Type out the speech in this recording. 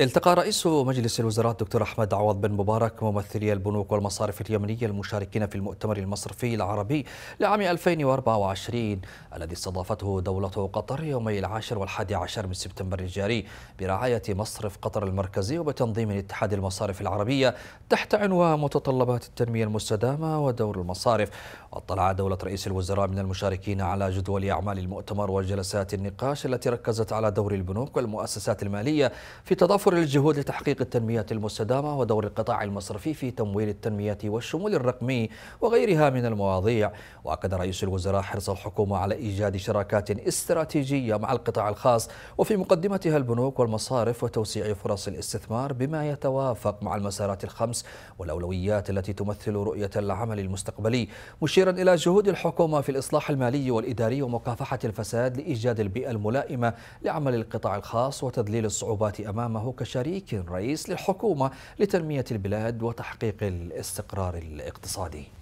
التقى رئيس مجلس الوزراء الدكتور أحمد عوض بن مبارك ممثلي البنوك والمصارف اليمنية المشاركين في المؤتمر المصرفي العربي لعام 2024 الذي استضافته دولة قطر يومي العاشر والحادي عشر من سبتمبر الجاري برعاية مصرف قطر المركزي وبتنظيم اتحاد المصارف العربية تحت عنوان متطلبات التنمية المستدامة ودور المصارف واطلع دولة رئيس الوزراء من المشاركين على جدول أعمال المؤتمر وجلسات النقاش التي ركزت على دور البنوك والمؤسسات المالية في تضافر توفر الجهود لتحقيق التنمية المستدامة ودور القطاع المصرفي في تمويل التنمية والشمول الرقمي وغيرها من المواضيع وأكد رئيس الوزراء حرص الحكومة على إيجاد شراكات استراتيجية مع القطاع الخاص وفي مقدمتها البنوك والمصارف وتوسيع فرص الاستثمار بما يتوافق مع المسارات الخمس والأولويات التي تمثل رؤية العمل المستقبلي مشيرا إلى جهود الحكومة في الإصلاح المالي والإداري ومكافحة الفساد لإيجاد البيئة الملائمة لعمل القطاع الخاص وتذليل الصعوبات أمامه كشريك رئيس للحكومة لتنمية البلاد وتحقيق الاستقرار الاقتصادي